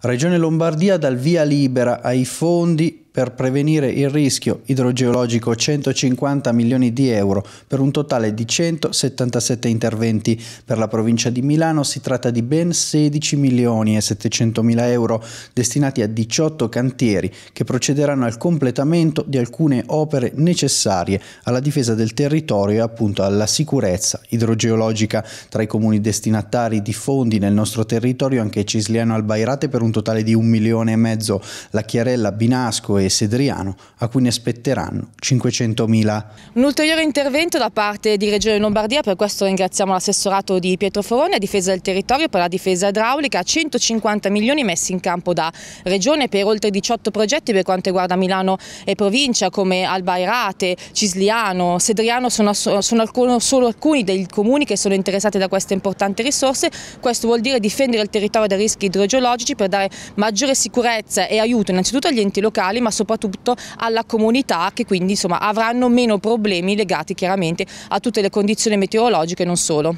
Regione Lombardia dal via libera ai fondi per prevenire il rischio idrogeologico 150 milioni di euro per un totale di 177 interventi. Per la provincia di Milano si tratta di ben 16 milioni e 700 mila euro destinati a 18 cantieri che procederanno al completamento di alcune opere necessarie alla difesa del territorio e appunto alla sicurezza idrogeologica. Tra i comuni destinatari di fondi nel nostro territorio anche Cisliano Albairate per un totale di un milione e mezzo, La Chiarella, Binasco e e Sedriano, a cui ne spetteranno 500.000. Un ulteriore intervento da parte di Regione Lombardia, per questo ringraziamo l'assessorato di Pietro Foroni a difesa del territorio per la difesa idraulica, 150 milioni messi in campo da Regione per oltre 18 progetti per quanto riguarda Milano e provincia come Albairate, Cisliano, Sedriano sono, sono alcun, solo alcuni dei comuni che sono interessati da queste importanti risorse, questo vuol dire difendere il territorio dai rischi idrogeologici per dare maggiore sicurezza e aiuto innanzitutto agli enti locali ma soprattutto alla comunità che quindi insomma, avranno meno problemi legati chiaramente a tutte le condizioni meteorologiche e non solo.